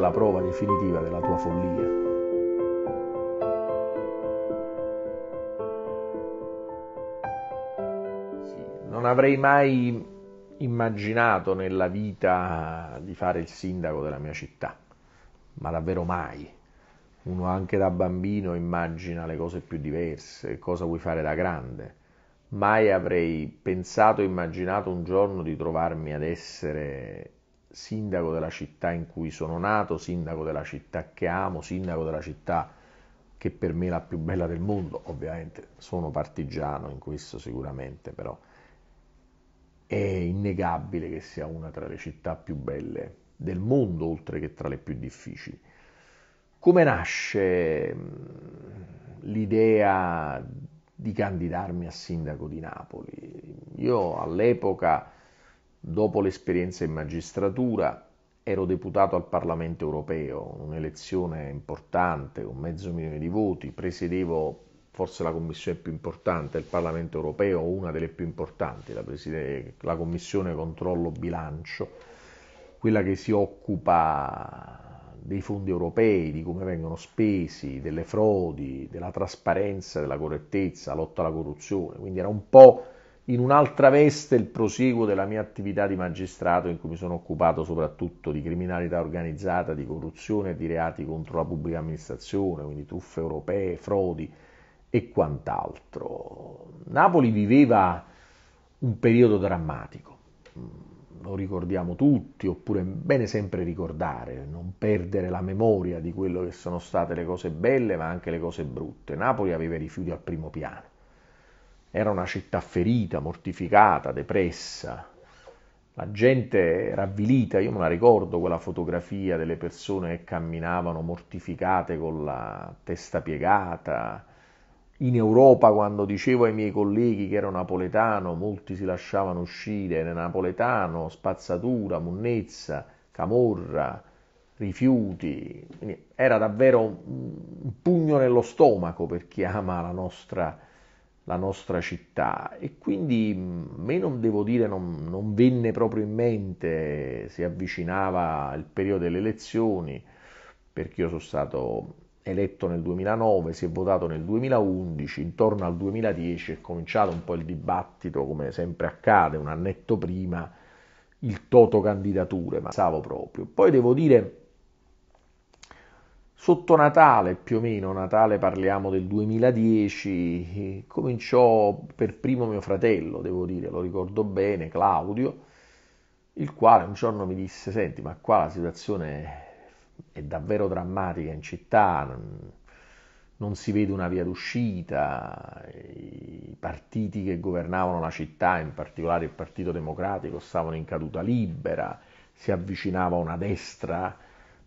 la prova definitiva della tua follia. non avrei mai immaginato nella vita di fare il sindaco della mia città, ma davvero mai. Uno anche da bambino immagina le cose più diverse, cosa vuoi fare da grande. Mai avrei pensato, immaginato un giorno di trovarmi ad essere sindaco della città in cui sono nato, sindaco della città che amo, sindaco della città che per me è la più bella del mondo, ovviamente sono partigiano in questo sicuramente, però è innegabile che sia una tra le città più belle del mondo, oltre che tra le più difficili. Come nasce l'idea di candidarmi a sindaco di Napoli? Io all'epoca Dopo l'esperienza in magistratura ero deputato al Parlamento europeo, un'elezione importante, un mezzo milione di voti, presiedevo forse la commissione più importante del Parlamento europeo, una delle più importanti, la, preside, la commissione controllo bilancio, quella che si occupa dei fondi europei, di come vengono spesi, delle frodi, della trasparenza, della correttezza, lotta alla corruzione, quindi era un po' in un'altra veste il prosieguo della mia attività di magistrato in cui mi sono occupato soprattutto di criminalità organizzata, di corruzione e di reati contro la pubblica amministrazione, quindi truffe europee, frodi e quant'altro. Napoli viveva un periodo drammatico, mm, lo ricordiamo tutti, oppure è bene sempre ricordare, non perdere la memoria di quello che sono state le cose belle ma anche le cose brutte. Napoli aveva i rifiuti al primo piano era una città ferita, mortificata, depressa. La gente era avvilita, io me la ricordo quella fotografia delle persone che camminavano mortificate con la testa piegata. In Europa, quando dicevo ai miei colleghi che ero napoletano, molti si lasciavano uscire, era napoletano, spazzatura, munnezza, camorra, rifiuti. era davvero un pugno nello stomaco per chi ama la nostra città la nostra città e quindi mm, me non devo dire non, non venne proprio in mente, si avvicinava il periodo delle elezioni, perché io sono stato eletto nel 2009, si è votato nel 2011, intorno al 2010 è cominciato un po' il dibattito, come sempre accade, un annetto prima, il toto candidature, ma savo proprio. Poi devo dire Sotto Natale, più o meno, Natale parliamo del 2010, cominciò per primo mio fratello, devo dire, lo ricordo bene, Claudio, il quale un giorno mi disse, senti, ma qua la situazione è davvero drammatica in città, non, non si vede una via d'uscita, i partiti che governavano la città, in particolare il Partito Democratico, stavano in caduta libera, si avvicinava una destra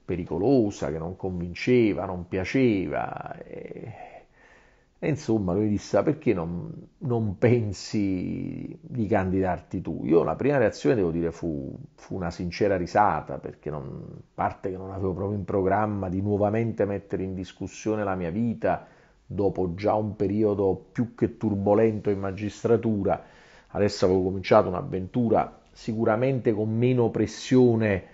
pericolosa, che non convinceva, non piaceva. E, e insomma lui disse, ah, perché non, non, pensi di candidarti tu? Io la prima reazione, devo dire, fu, fu una sincera risata, perché a parte che non avevo proprio in programma di nuovamente mettere in discussione la mia vita, dopo già un periodo più che turbolento in magistratura, adesso avevo cominciato un'avventura sicuramente con meno pressione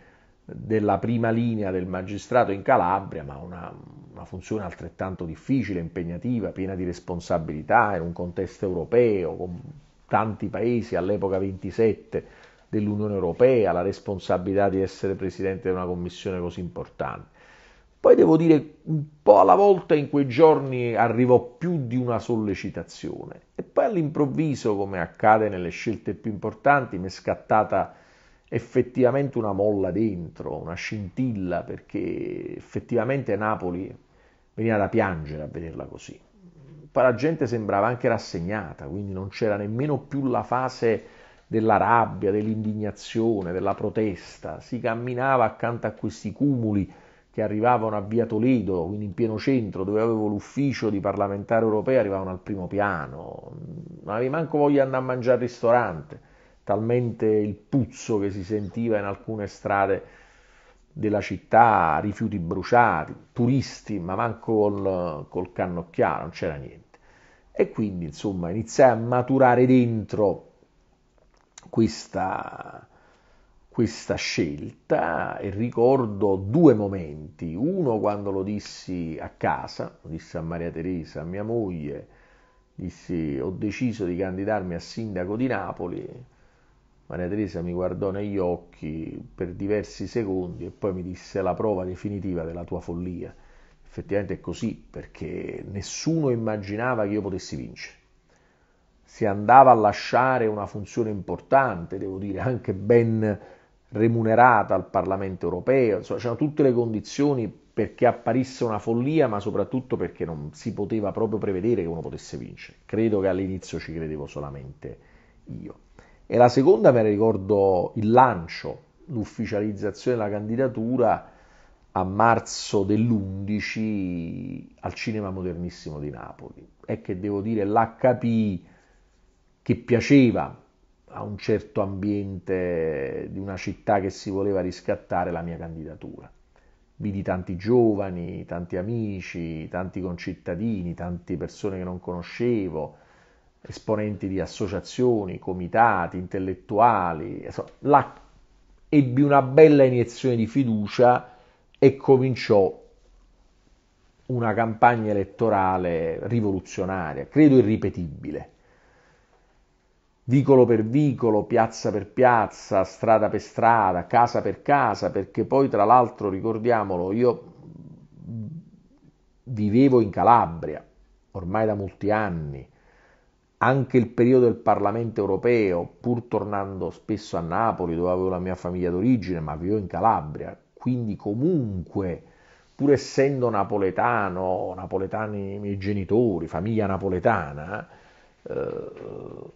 della prima linea del magistrato in Calabria, ma una, una funzione altrettanto difficile, impegnativa, piena di responsabilità in un contesto europeo, con tanti paesi, all'epoca 27 dell'Unione Europea, la responsabilità di essere presidente di una commissione così importante. Poi devo dire, un po' alla volta in quei giorni arrivò più di una sollecitazione e poi all'improvviso, come accade nelle scelte più importanti, mi è scattata effettivamente una molla dentro, una scintilla, perché effettivamente Napoli veniva da piangere a vederla così. Poi la gente sembrava anche rassegnata, quindi non c'era nemmeno più la fase della rabbia, dell'indignazione, della protesta, si camminava accanto a questi cumuli che arrivavano a Via Toledo, quindi in pieno centro, dove avevo l'ufficio di parlamentare europeo, arrivavano al primo piano, non avevi manco voglia di andare a mangiare al ristorante, talmente il puzzo che si sentiva in alcune strade della città, rifiuti bruciati, turisti, ma manco col, col cannocchiale, non c'era niente. E quindi, insomma, iniziai a maturare dentro questa, questa scelta e ricordo due momenti. Uno quando lo dissi a casa, lo dissi a Maria Teresa, a mia moglie, dissi ho deciso di candidarmi a sindaco di Napoli Maria Teresa mi guardò negli occhi per diversi secondi e poi mi disse la prova definitiva della tua follia. Effettivamente è così, perché nessuno immaginava che io potessi vincere. Si andava a lasciare una funzione importante, devo dire, anche ben remunerata al Parlamento europeo, insomma, c'erano tutte le condizioni perché apparisse una follia, ma soprattutto perché non si poteva proprio prevedere che uno potesse vincere. Credo che all'inizio ci credevo solamente io e la seconda me la ricordo il lancio, l'ufficializzazione della candidatura a marzo dell'11 al Cinema Modernissimo di Napoli. È che devo dire, l'HP che piaceva a un certo ambiente di una città che si voleva riscattare la mia candidatura. Vidi tanti giovani, tanti amici, tanti concittadini, tante persone che non conoscevo esponenti di associazioni, comitati, intellettuali, insomma, là ebbi una bella iniezione di fiducia e cominciò una campagna elettorale rivoluzionaria, credo irripetibile. Vicolo per vicolo, piazza per piazza, strada per strada, casa per casa, perché poi tra l'altro, ricordiamolo, io vivevo in Calabria ormai da molti anni, anche il periodo del Parlamento europeo, pur tornando spesso a Napoli dove avevo la mia famiglia d'origine, ma vivo in Calabria, quindi comunque, pur essendo napoletano, napoletani i miei genitori, famiglia napoletana, eh,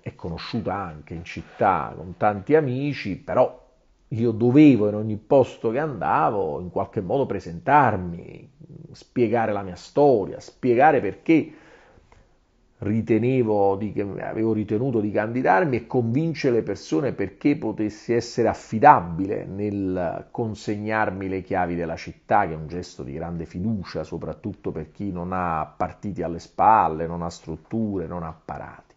è conosciuta anche in città con tanti amici, però io dovevo in ogni posto che andavo in qualche modo presentarmi, spiegare la mia storia, spiegare perché ritenevo di, avevo ritenuto di candidarmi e convince le persone perché potessi essere affidabile nel consegnarmi le chiavi della città, che è un gesto di grande fiducia, soprattutto per chi non ha partiti alle spalle, non ha strutture, non ha apparati.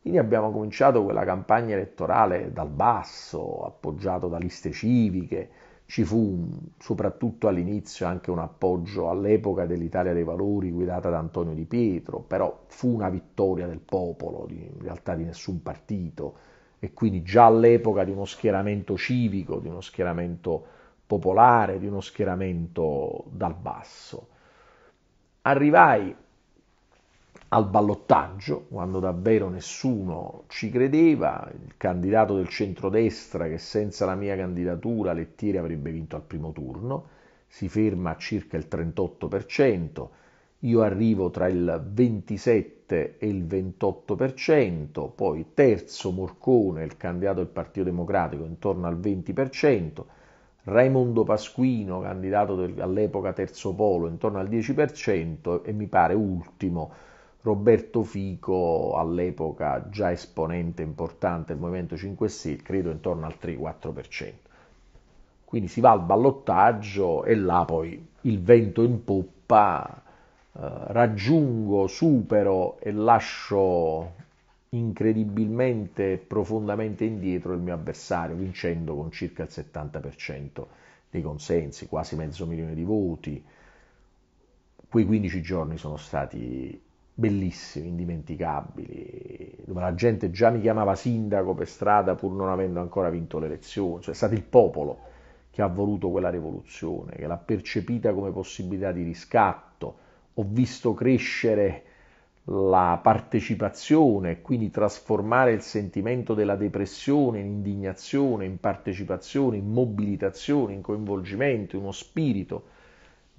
Quindi abbiamo cominciato quella campagna elettorale dal basso, appoggiato da liste civiche, ci fu soprattutto all'inizio anche un appoggio all'epoca dell'Italia dei Valori guidata da Antonio Di Pietro, però fu una vittoria del popolo, in realtà di nessun partito, e quindi già all'epoca di uno schieramento civico, di uno schieramento popolare, di uno schieramento dal basso. Arrivai al ballottaggio, quando davvero nessuno ci credeva, il candidato del centrodestra che senza la mia candidatura Lettieri avrebbe vinto al primo turno, si ferma a circa il 38%, io arrivo tra il 27 e il 28%, poi terzo Morcone, il candidato del Partito Democratico, intorno al 20%, Raimondo Pasquino, candidato del, all'epoca terzo polo, intorno al 10% e mi pare ultimo Roberto Fico, all'epoca già esponente importante del Movimento 5 Stelle, credo intorno al 3-4%. Quindi si va al ballottaggio e là poi il vento in poppa, eh, raggiungo, supero e lascio incredibilmente, profondamente indietro il mio avversario, vincendo con circa il 70% dei consensi, quasi mezzo milione di voti. Quei 15 giorni sono stati bellissimi, indimenticabili, dove la gente già mi chiamava sindaco per strada pur non avendo ancora vinto le elezioni, cioè è stato il popolo che ha voluto quella rivoluzione, che l'ha percepita come possibilità di riscatto, ho visto crescere la partecipazione, quindi trasformare il sentimento della depressione in indignazione, in partecipazione, in mobilitazione, in coinvolgimento, in uno spirito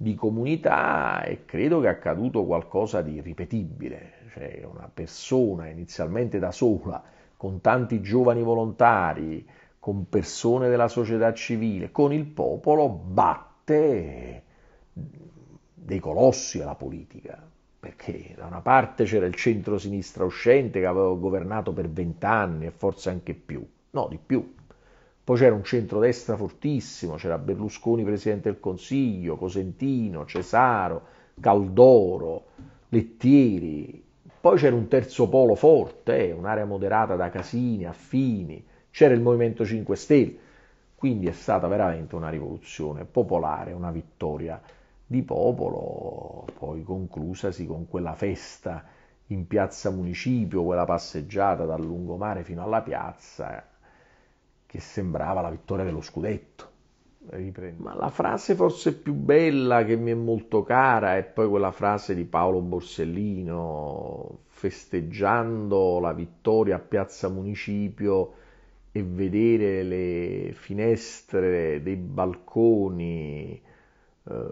di comunità e credo che è accaduto qualcosa di ripetibile, cioè una persona inizialmente da sola, con tanti giovani volontari, con persone della società civile, con il popolo, batte dei colossi alla politica, perché da una parte c'era il centro-sinistra uscente che aveva governato per vent'anni e forse anche più, no di più, poi c'era un centrodestra fortissimo, c'era Berlusconi presidente del Consiglio, Cosentino, Cesaro, Caldoro, Lettieri. Poi c'era un terzo polo forte, eh, un'area moderata da Casini Affini, c'era il Movimento 5 Stelle. Quindi è stata veramente una rivoluzione popolare, una vittoria di popolo, poi conclusasi con quella festa in piazza Municipio, quella passeggiata dal lungomare fino alla piazza, che sembrava la vittoria dello scudetto. Riprendo. Ma la frase forse più bella che mi è molto cara è poi quella frase di Paolo Borsellino festeggiando la vittoria a Piazza Municipio e vedere le finestre dei balconi eh,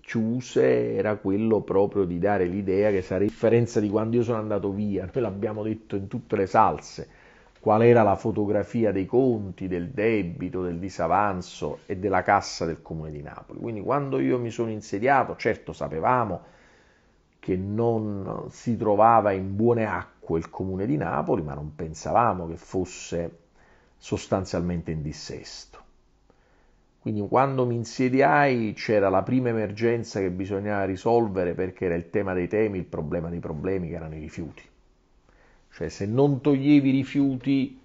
chiuse era quello proprio di dare l'idea che sarebbe differenza di quando io sono andato via, noi l'abbiamo detto in tutte le salse qual era la fotografia dei conti, del debito, del disavanzo e della cassa del comune di Napoli. Quindi quando io mi sono insediato, certo sapevamo che non si trovava in buone acque il comune di Napoli, ma non pensavamo che fosse sostanzialmente in dissesto. Quindi quando mi insediai c'era la prima emergenza che bisognava risolvere perché era il tema dei temi, il problema dei problemi che erano i rifiuti cioè se non toglievi i rifiuti,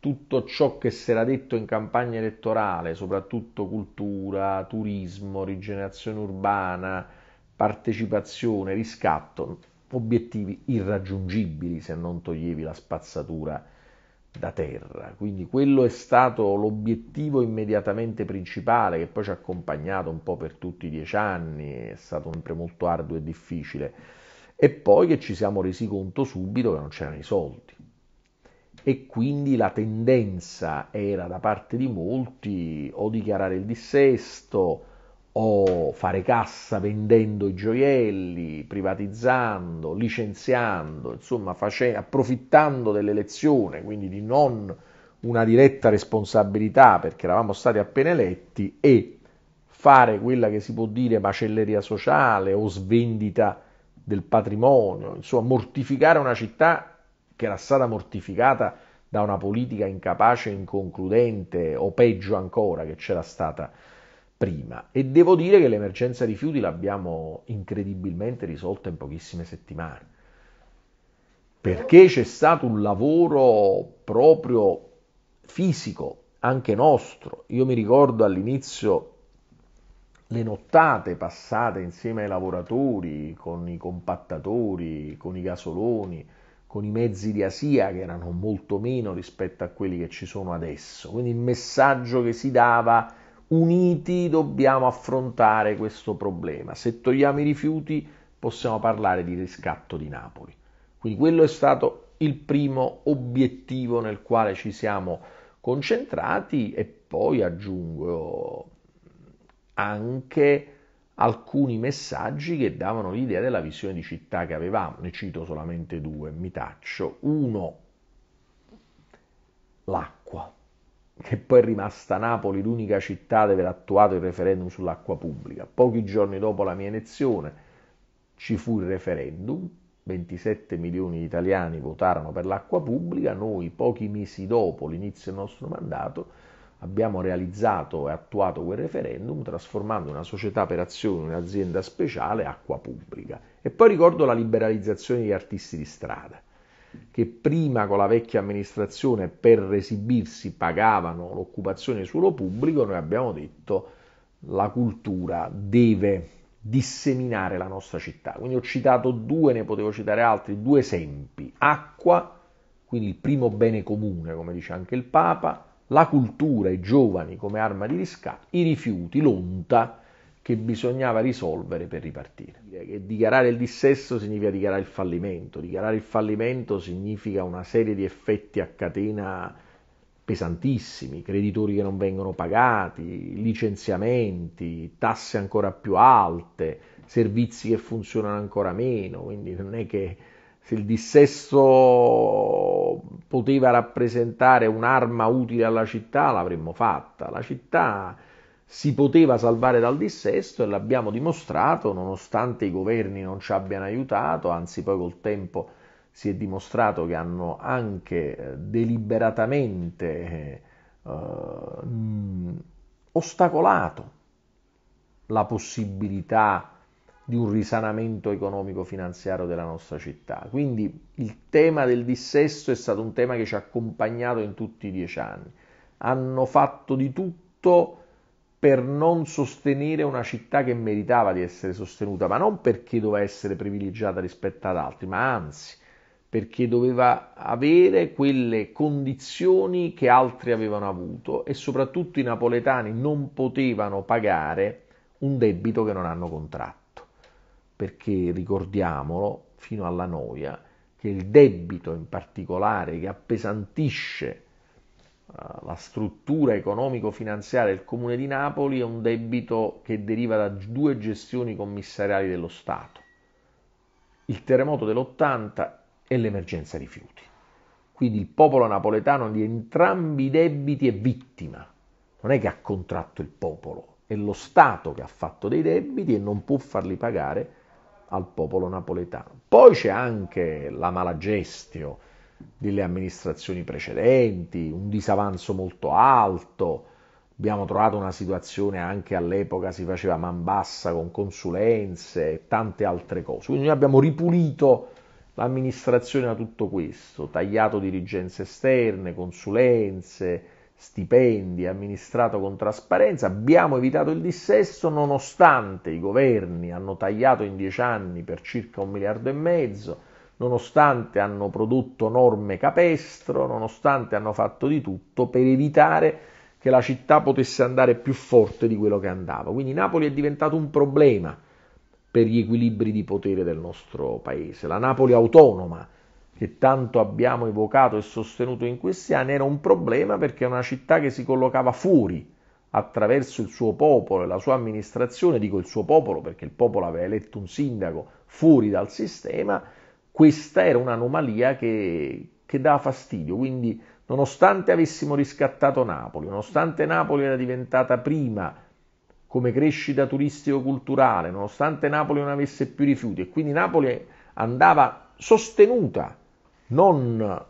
tutto ciò che si era detto in campagna elettorale, soprattutto cultura, turismo, rigenerazione urbana, partecipazione, riscatto, obiettivi irraggiungibili se non toglievi la spazzatura da terra. Quindi quello è stato l'obiettivo immediatamente principale che poi ci ha accompagnato un po' per tutti i dieci anni, è stato sempre molto arduo e difficile e poi che ci siamo resi conto subito che non c'erano i soldi. E quindi la tendenza era da parte di molti o dichiarare il dissesto o fare cassa vendendo i gioielli, privatizzando, licenziando, insomma face- approfittando dell'elezione, quindi di non una diretta responsabilità perché eravamo stati appena eletti e fare quella che si può dire macelleria sociale o svendita del patrimonio, insomma mortificare una città che era stata mortificata da una politica incapace, inconcludente o peggio ancora che c'era stata prima. E devo dire che l'emergenza rifiuti l'abbiamo incredibilmente risolta in pochissime settimane, perché c'è stato un lavoro proprio fisico, anche nostro. Io mi ricordo all'inizio le nottate passate insieme ai lavoratori, con i compattatori, con i gasoloni, con i mezzi di Asia che erano molto meno rispetto a quelli che ci sono adesso. Quindi il messaggio che si dava uniti dobbiamo affrontare questo problema. Se togliamo i rifiuti possiamo parlare di riscatto di Napoli. Quindi quello è stato il primo obiettivo nel quale ci siamo concentrati e poi aggiungo anche alcuni messaggi che davano l'idea della visione di città che avevamo. Ne cito solamente due, mi taccio. Uno, l'acqua, che poi è rimasta Napoli l'unica città ad aver attuato il referendum sull'acqua pubblica. Pochi giorni dopo la mia elezione ci fu il referendum, 27 milioni di italiani votarono per l'acqua pubblica, noi pochi mesi dopo l'inizio del nostro mandato abbiamo realizzato e attuato quel referendum trasformando una società per azione, un'azienda speciale, acqua pubblica. E poi ricordo la liberalizzazione degli artisti di strada, che prima con la vecchia amministrazione per esibirsi pagavano l'occupazione di suolo pubblico, noi abbiamo detto la cultura deve disseminare la nostra città. Quindi ho citato due, ne potevo citare altri, due esempi. Acqua, quindi il primo bene comune, come dice anche il Papa, la cultura, i giovani come arma di riscatto, i rifiuti, l'onta che bisognava risolvere per ripartire. Dichiarare il dissesto significa dichiarare il fallimento, dichiarare il fallimento significa una serie di effetti a catena pesantissimi, creditori che non vengono pagati, licenziamenti, tasse ancora più alte, servizi che funzionano ancora meno, quindi non è che se il dissesso poteva rappresentare un'arma utile alla città, l'avremmo fatta. La città si poteva salvare dal dissesto e l'abbiamo dimostrato, nonostante i governi non ci abbiano aiutato, anzi poi col tempo si è dimostrato che hanno anche eh, deliberatamente eh, mm, ostacolato la possibilità di un risanamento economico-finanziario della nostra città. Quindi il tema del dissesto è stato un tema che ci ha accompagnato in tutti i dieci anni. Hanno fatto di tutto per non sostenere una città che meritava di essere sostenuta, ma non perché doveva essere privilegiata rispetto ad altri, ma anzi perché doveva avere quelle condizioni che altri avevano avuto e soprattutto i napoletani non potevano pagare un debito che non hanno contratto perché ricordiamolo fino alla noia che il debito in particolare che appesantisce eh, la struttura economico-finanziaria del Comune di Napoli è un debito che deriva da due gestioni commissariali dello Stato, il terremoto dell'80 e l'emergenza rifiuti. Quindi il popolo napoletano di entrambi i debiti è vittima, non è che ha contratto il popolo, è lo Stato che ha fatto dei debiti e non può farli pagare al popolo napoletano. Poi c'è anche la malagestio delle amministrazioni precedenti, un disavanzo molto alto, abbiamo trovato una situazione anche all'epoca si faceva man bassa con consulenze e tante altre cose. Quindi noi abbiamo ripulito l'amministrazione da tutto questo, tagliato dirigenze esterne, consulenze, stipendi amministrato con trasparenza, abbiamo evitato il dissesso nonostante i governi hanno tagliato in dieci anni per circa un miliardo e mezzo, nonostante hanno prodotto norme capestro, nonostante hanno fatto di tutto per evitare che la città potesse andare più forte di quello che andava. Quindi Napoli è diventato un problema per gli equilibri di potere del nostro paese, la Napoli autonoma che tanto abbiamo evocato e sostenuto in questi anni, era un problema perché è una città che si collocava fuori attraverso il suo popolo e la sua amministrazione, dico il suo popolo perché il popolo aveva eletto un sindaco fuori dal sistema, questa era un'anomalia che, che dava fastidio, quindi nonostante avessimo riscattato Napoli, nonostante Napoli era diventata prima come crescita turistico-culturale, nonostante Napoli non avesse più rifiuti e quindi Napoli andava sostenuta non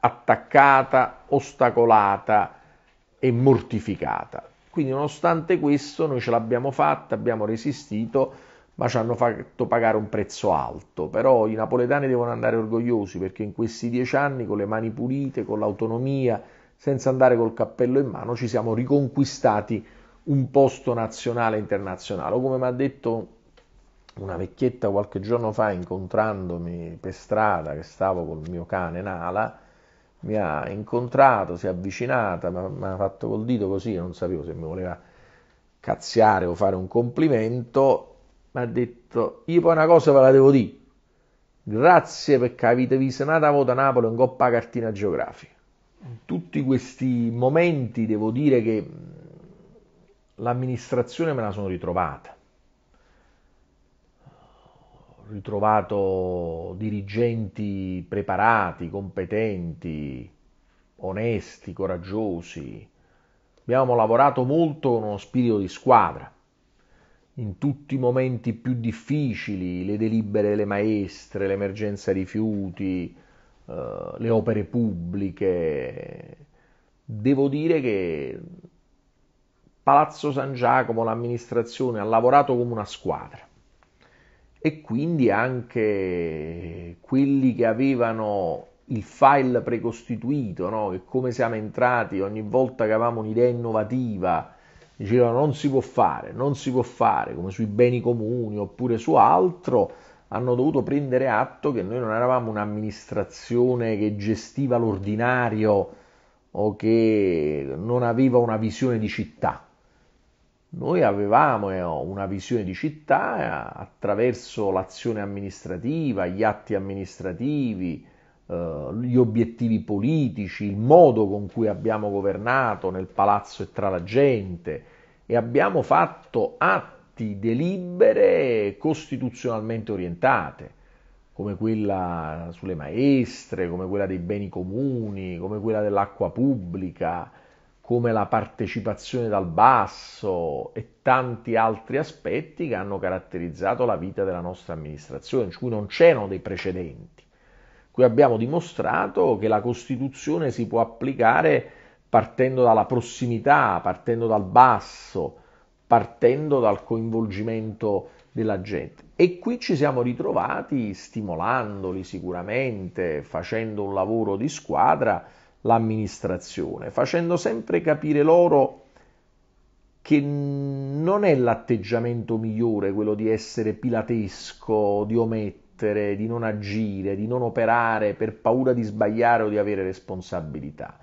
attaccata, ostacolata e mortificata. Quindi nonostante questo noi ce l'abbiamo fatta, abbiamo resistito, ma ci hanno fatto pagare un prezzo alto. Però i napoletani devono andare orgogliosi perché in questi dieci anni, con le mani pulite, con l'autonomia, senza andare col cappello in mano, ci siamo riconquistati un posto nazionale e internazionale. O come mi ha detto una vecchietta qualche giorno fa incontrandomi per strada che stavo col mio cane Nala mi ha incontrato, si è avvicinata, mi ha fatto col dito così, non sapevo se mi voleva cazziare o fare un complimento, mi ha detto, io poi una cosa ve la devo dire, grazie perché avete visto nata voto a Napoli in Coppa Cartina Geografica. In tutti questi momenti devo dire che l'amministrazione me la sono ritrovata ritrovato dirigenti preparati, competenti, onesti, coraggiosi. Abbiamo lavorato molto con uno spirito di squadra. In tutti i momenti più difficili, le delibere delle maestre, l'emergenza rifiuti, eh, le opere pubbliche, devo dire che Palazzo San Giacomo, l'amministrazione ha lavorato come una squadra e quindi anche quelli che avevano il file precostituito, no? che come siamo entrati ogni volta che avevamo un'idea innovativa dicevano non si può fare, non si può fare, come sui beni comuni oppure su altro, hanno dovuto prendere atto che noi non eravamo un'amministrazione che gestiva l'ordinario o che non aveva una visione di città, noi avevamo eh, una visione di città eh, attraverso l'azione amministrativa, gli atti amministrativi, eh, gli obiettivi politici, il modo con cui abbiamo governato nel palazzo e tra la gente e abbiamo fatto atti, delibere costituzionalmente orientate, come quella sulle maestre, come quella dei beni comuni, come quella dell'acqua pubblica, come la partecipazione dal basso e tanti altri aspetti che hanno caratterizzato la vita della nostra amministrazione, su cui non c'erano dei precedenti. Qui abbiamo dimostrato che la Costituzione si può applicare partendo dalla prossimità, partendo dal basso, partendo dal coinvolgimento della gente. E qui ci siamo ritrovati stimolandoli sicuramente, facendo un lavoro di squadra l'amministrazione, facendo sempre capire loro che non è l'atteggiamento migliore quello di essere pilatesco, di omettere, di non agire, di non operare per paura di sbagliare o di avere responsabilità.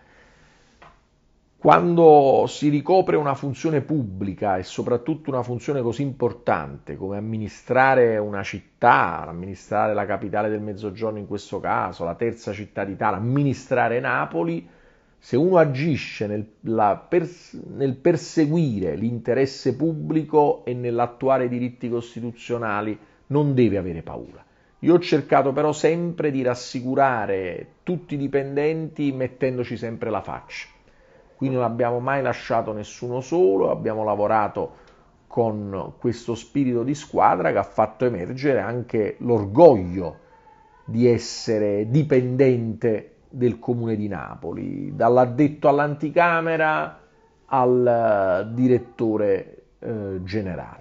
Quando si ricopre una funzione pubblica e soprattutto una funzione così importante come amministrare una città, amministrare la capitale del Mezzogiorno in questo caso, la terza città d'Italia, amministrare Napoli, se uno agisce nel, la, per, nel perseguire l'interesse pubblico e nell'attuare i diritti costituzionali, non deve avere paura. Io ho cercato però sempre di rassicurare tutti i dipendenti mettendoci sempre la faccia qui non abbiamo mai lasciato nessuno solo, abbiamo lavorato con questo spirito di squadra che ha fatto emergere anche l'orgoglio di essere dipendente del comune di Napoli, dall'addetto all'anticamera al eh, direttore eh, generale.